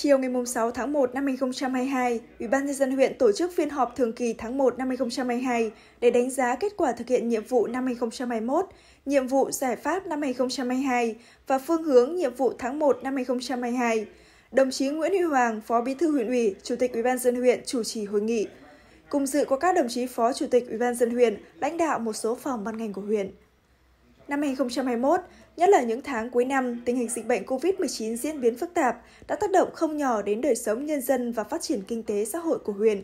Chiều ngày 6 tháng 1 năm 2022, Ủy ban nhân dân huyện tổ chức phiên họp thường kỳ tháng 1 năm 2022 để đánh giá kết quả thực hiện nhiệm vụ năm 2021, nhiệm vụ giải pháp năm 2022 và phương hướng nhiệm vụ tháng 1 năm 2022. Đồng chí Nguyễn Huy Hoàng, Phó Bí thư huyện ủy, Chủ tịch Ủy ban dân huyện chủ trì hội nghị. Cùng dự có các đồng chí Phó Chủ tịch Ủy ban dân huyện, lãnh đạo một số phòng ban ngành của huyện. Năm 2021, nhất là những tháng cuối năm, tình hình dịch bệnh COVID-19 diễn biến phức tạp đã tác động không nhỏ đến đời sống nhân dân và phát triển kinh tế xã hội của huyện.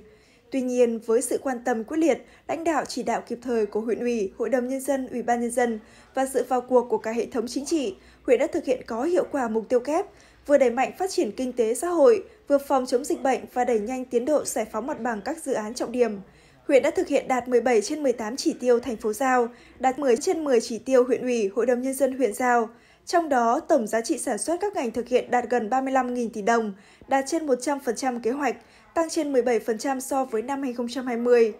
Tuy nhiên, với sự quan tâm quyết liệt, lãnh đạo chỉ đạo kịp thời của huyện ủy, hội đồng nhân dân, ủy ban nhân dân và sự vào cuộc của cả hệ thống chính trị, huyện đã thực hiện có hiệu quả mục tiêu kép, vừa đẩy mạnh phát triển kinh tế xã hội, vừa phòng chống dịch bệnh và đẩy nhanh tiến độ giải phóng mặt bằng các dự án trọng điểm huyện đã thực hiện đạt 17 trên 18 chỉ tiêu thành phố giao, đạt 10 trên 10 chỉ tiêu huyện ủy, hội đồng nhân dân huyện giao. Trong đó, tổng giá trị sản xuất các ngành thực hiện đạt gần 35.000 tỷ đồng, đạt trên 100% kế hoạch, tăng trên 17% so với năm 2020.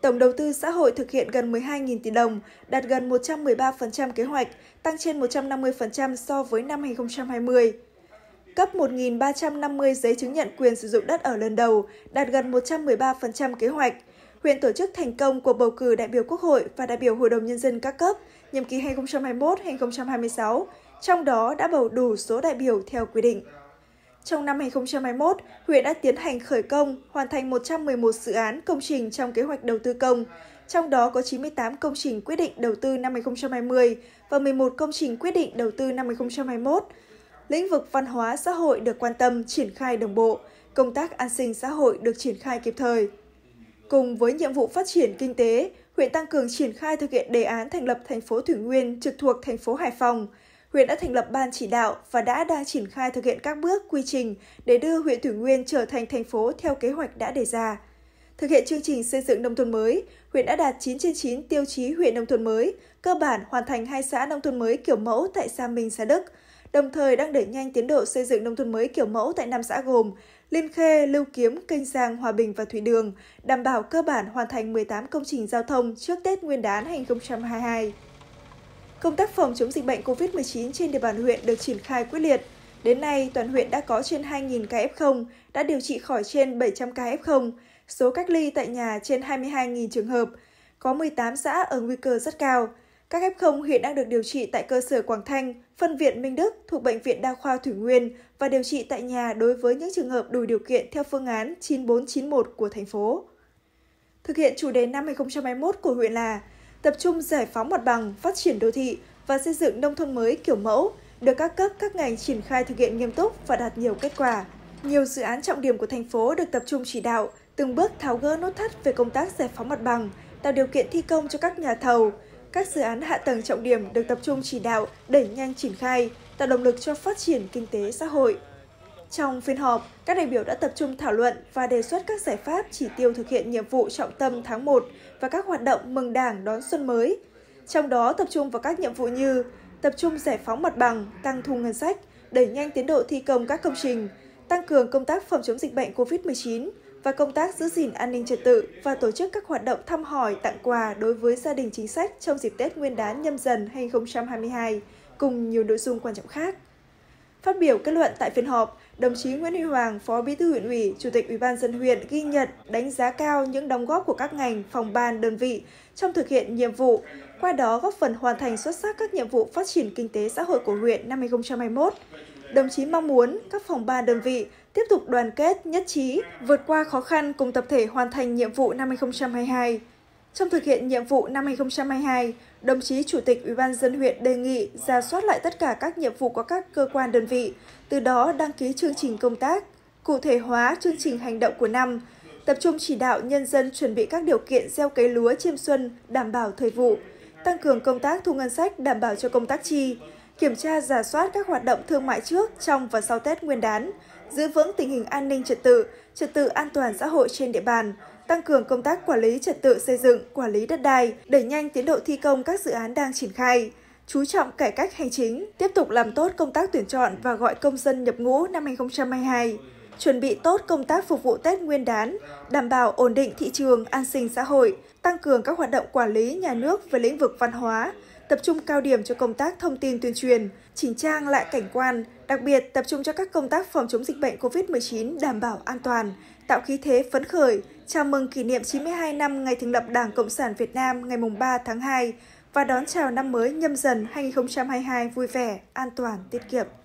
Tổng đầu tư xã hội thực hiện gần 12.000 tỷ đồng, đạt gần 113% kế hoạch, tăng trên 150% so với năm 2020 cấp 1.350 giấy chứng nhận quyền sử dụng đất ở lần đầu, đạt gần 113% kế hoạch, huyện tổ chức thành công cuộc bầu cử đại biểu Quốc hội và đại biểu Hội đồng Nhân dân các cấp, nhiệm kỳ 2021-2026, trong đó đã bầu đủ số đại biểu theo quy định. Trong năm 2021, huyện đã tiến hành khởi công, hoàn thành 111 dự án công trình trong kế hoạch đầu tư công, trong đó có 98 công trình quyết định đầu tư năm 2020 và 11 công trình quyết định đầu tư năm 2021. Lĩnh vực văn hóa xã hội được quan tâm triển khai đồng bộ, công tác an sinh xã hội được triển khai kịp thời. Cùng với nhiệm vụ phát triển kinh tế, huyện tăng cường triển khai thực hiện đề án thành lập thành phố Thủy Nguyên trực thuộc thành phố Hải Phòng. Huyện đã thành lập ban chỉ đạo và đã đang triển khai thực hiện các bước quy trình để đưa huyện Thủy Nguyên trở thành thành phố theo kế hoạch đã đề ra. Thực hiện chương trình xây dựng nông thôn mới, huyện đã đạt 9 trên 9 tiêu chí huyện nông thôn mới, cơ bản hoàn thành hai xã nông thôn mới kiểu mẫu tại xã Minh, xã Đức, đồng thời đang đẩy nhanh tiến độ xây dựng nông thôn mới kiểu mẫu tại năm xã gồm Liên Khê, Lưu Kiếm, Kênh Giang, Hòa Bình và Thủy Đường, đảm bảo cơ bản hoàn thành 18 công trình giao thông trước Tết Nguyên đán 2022. Công tác phòng chống dịch bệnh COVID-19 trên địa bàn huyện được triển khai quyết liệt. Đến nay, toàn huyện đã có trên 2.000 ca F0, đã điều trị khỏi trên 700 ca F0, số cách ly tại nhà trên 22.000 trường hợp, có 18 xã ở nguy cơ rất cao – các F0 hiện đang được điều trị tại cơ sở Quảng Thanh, phân viện Minh Đức thuộc Bệnh viện Đa khoa Thủy Nguyên và điều trị tại nhà đối với những trường hợp đủ điều kiện theo phương án 9491 của thành phố. Thực hiện chủ đề năm 2021 của huyện là tập trung giải phóng mặt bằng, phát triển đô thị và xây dựng nông thôn mới kiểu mẫu, được các cấp các ngành triển khai thực hiện nghiêm túc và đạt nhiều kết quả. Nhiều dự án trọng điểm của thành phố được tập trung chỉ đạo, từng bước tháo gỡ nút thắt về công tác giải phóng mặt bằng, tạo điều kiện thi công cho các nhà thầu, các dự án hạ tầng trọng điểm được tập trung chỉ đạo đẩy nhanh triển khai, tạo động lực cho phát triển kinh tế xã hội. Trong phiên họp, các đại biểu đã tập trung thảo luận và đề xuất các giải pháp chỉ tiêu thực hiện nhiệm vụ trọng tâm tháng 1 và các hoạt động mừng Đảng đón xuân mới. Trong đó tập trung vào các nhiệm vụ như tập trung giải phóng mặt bằng, tăng thu ngân sách, đẩy nhanh tiến độ thi công các công trình, tăng cường công tác phòng chống dịch bệnh COVID-19, và công tác giữ gìn an ninh trật tự và tổ chức các hoạt động thăm hỏi, tặng quà đối với gia đình chính sách trong dịp Tết Nguyên đán nhâm dần 2022, cùng nhiều nội dung quan trọng khác. Phát biểu kết luận tại phiên họp, đồng chí Nguyễn Huy Hoàng, Phó Bí thư huyện ủy, Chủ tịch Ủy ban dân huyện ghi nhận, đánh giá cao những đóng góp của các ngành, phòng ban, đơn vị trong thực hiện nhiệm vụ, qua đó góp phần hoàn thành xuất sắc các nhiệm vụ phát triển kinh tế xã hội của huyện năm 2021 đồng chí mong muốn các phòng ban đơn vị tiếp tục đoàn kết, nhất trí, vượt qua khó khăn cùng tập thể hoàn thành nhiệm vụ năm 2022. Trong thực hiện nhiệm vụ năm 2022, đồng chí Chủ tịch Ủy ban dân huyện đề nghị ra soát lại tất cả các nhiệm vụ của các cơ quan đơn vị, từ đó đăng ký chương trình công tác, cụ thể hóa chương trình hành động của năm, tập trung chỉ đạo nhân dân chuẩn bị các điều kiện gieo cấy lúa chiêm xuân đảm bảo thời vụ, tăng cường công tác thu ngân sách đảm bảo cho công tác chi, kiểm tra giả soát các hoạt động thương mại trước, trong và sau Tết Nguyên đán, giữ vững tình hình an ninh trật tự, trật tự an toàn xã hội trên địa bàn, tăng cường công tác quản lý trật tự xây dựng, quản lý đất đai, đẩy nhanh tiến độ thi công các dự án đang triển khai, chú trọng cải cách hành chính, tiếp tục làm tốt công tác tuyển chọn và gọi công dân nhập ngũ năm 2022, chuẩn bị tốt công tác phục vụ Tết Nguyên đán, đảm bảo ổn định thị trường, an sinh xã hội, tăng cường các hoạt động quản lý nhà nước về lĩnh vực văn hóa, tập trung cao điểm cho công tác thông tin tuyên truyền, chỉnh trang lại cảnh quan, đặc biệt tập trung cho các công tác phòng chống dịch bệnh COVID-19 đảm bảo an toàn, tạo khí thế phấn khởi, chào mừng kỷ niệm 92 năm ngày thành lập Đảng Cộng sản Việt Nam ngày 3 tháng 2 và đón chào năm mới nhâm dần 2022 vui vẻ, an toàn, tiết kiệm.